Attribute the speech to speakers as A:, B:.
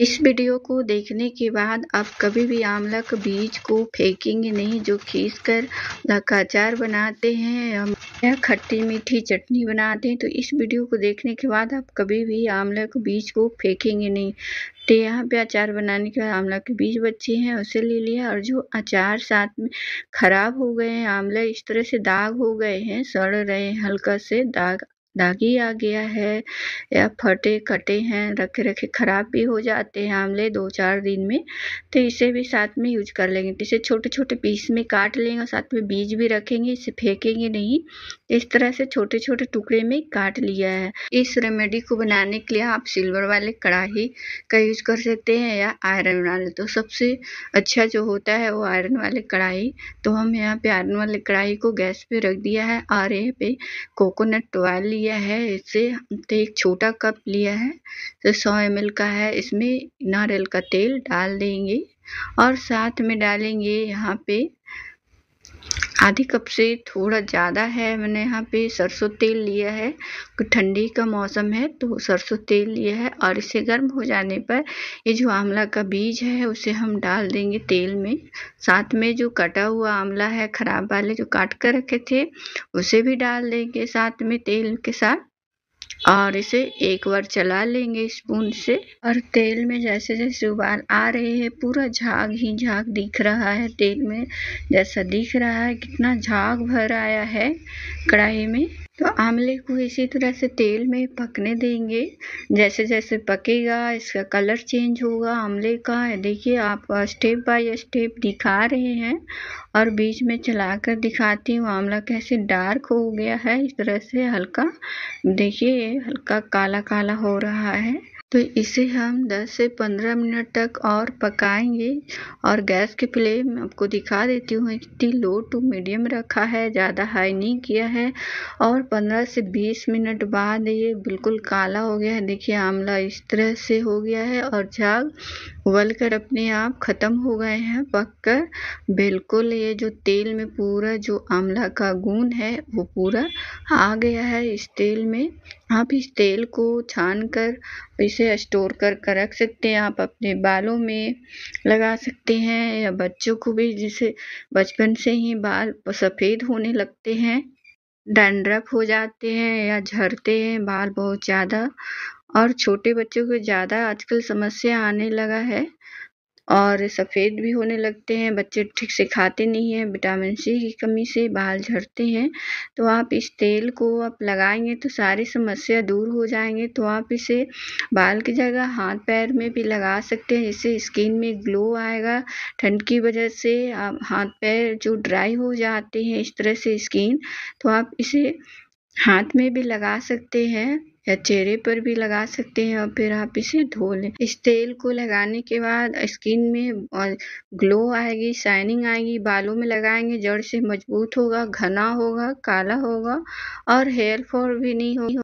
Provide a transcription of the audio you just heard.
A: इस वीडियो को देखने के बाद आप कभी भी आंवला के बीज को फेंकेंगे नहीं जो खींच कर अचार बनाते हैं या खट्टी मीठी चटनी बनाते हैं तो इस वीडियो को देखने के बाद आप कभी भी आंवला के बीज को फेंकेंगे नहीं तो यहाँ पे अचार बनाने के बाद आंवला के बीज बच्चे हैं उसे ले लिया और जो अचार साथ में ख़राब हो गए हैं आंवला इस तरह से दाग हो गए हैं सड़ रहे हैं हल्का से दाग दागी आ गया है या फटे कटे हैं रखे रखे ख़राब भी हो जाते हैं आंवले दो चार दिन में तो इसे भी साथ में यूज कर लेंगे इसे छोटे छोटे पीस में काट लेंगे और साथ में बीज भी रखेंगे इसे फेंकेंगे नहीं इस तरह से छोटे छोटे टुकड़े में काट लिया है इस रेमेडी को बनाने के लिए आप सिल्वर वाले कढ़ाही का यूज कर सकते हैं या आयरन वाले तो सबसे अच्छा जो होता है वो आयरन वाले कढ़ाई तो हम यहाँ पे आयरन वाले कढ़ाई को गैस पे रख दिया है और यहाँ पे कोकोनट ऑयल लिया है इसे हमने एक छोटा कप लिया है तो सौ एम का है इसमें नारियल का तेल डाल देंगे और साथ में डालेंगे यहाँ पे आधी कप से थोड़ा ज़्यादा है मैंने यहाँ पे सरसों तेल लिया है ठंडी का मौसम है तो सरसों तेल लिया है और इसे गर्म हो जाने पर ये जो आंवला का बीज है उसे हम डाल देंगे तेल में साथ में जो कटा हुआ आंवला है ख़राब वाले जो काट कर रखे थे उसे भी डाल देंगे साथ में तेल के साथ और इसे एक बार चला लेंगे स्पून से और तेल में जैसे जैसे उबाल आ रहे हैं पूरा झाग ही झाग दिख रहा है तेल में जैसा दिख रहा है कितना झाग भर आया है कढ़ाई में तो आमले को इसी तरह से तेल में पकने देंगे जैसे जैसे पकेगा इसका कलर चेंज होगा आमले का देखिए आप स्टेप बाय स्टेप दिखा रहे हैं और बीच में चला कर दिखाती हूँ आमला कैसे डार्क हो गया है इस तरह से हल्का देखिए हल्का काला काला हो रहा है तो इसे हम दस से पंद्रह मिनट तक और पकाएंगे और गैस की फ्लेम आपको दिखा देती हूँ इतनी लो टू मीडियम रखा है ज़्यादा हाई नहीं किया है और पंद्रह से बीस मिनट बाद ये बिल्कुल काला हो गया है देखिए आंवला इस तरह से हो गया है और झाग उबल कर अपने आप ख़त्म हो गए हैं पक कर बिल्कुल ये जो तेल में पूरा जो आंवला का गुण है वो पूरा आ गया है इस तेल में आप इस तेल को छान कर इसे से स्टोर कर कर रख सकते हैं आप अपने बालों में लगा सकते हैं या बच्चों को भी जिसे बचपन से ही बाल सफ़ेद होने लगते हैं डैंड्रफ हो जाते हैं या झड़ते हैं बाल बहुत ज़्यादा और छोटे बच्चों को ज़्यादा आजकल समस्या आने लगा है और सफ़ेद भी होने लगते हैं बच्चे ठीक से खाते नहीं हैं विटामिन सी की कमी से बाल झड़ते हैं तो आप इस तेल को आप लगाएंगे तो सारी समस्या दूर हो जाएंगे तो आप इसे बाल की जगह हाथ पैर में भी लगा सकते हैं इससे स्किन में ग्लो आएगा ठंड की वजह से आप हाथ पैर जो ड्राई हो जाते हैं इस तरह से स्किन तो आप इसे हाथ में भी लगा सकते हैं या चेहरे पर भी लगा सकते हैं और फिर आप इसे धो लें इस तेल को लगाने के बाद स्किन में और ग्लो आएगी शाइनिंग आएगी बालों में लगाएंगे जड़ से मजबूत होगा घना होगा काला होगा और हेयर फॉल भी नहीं होगी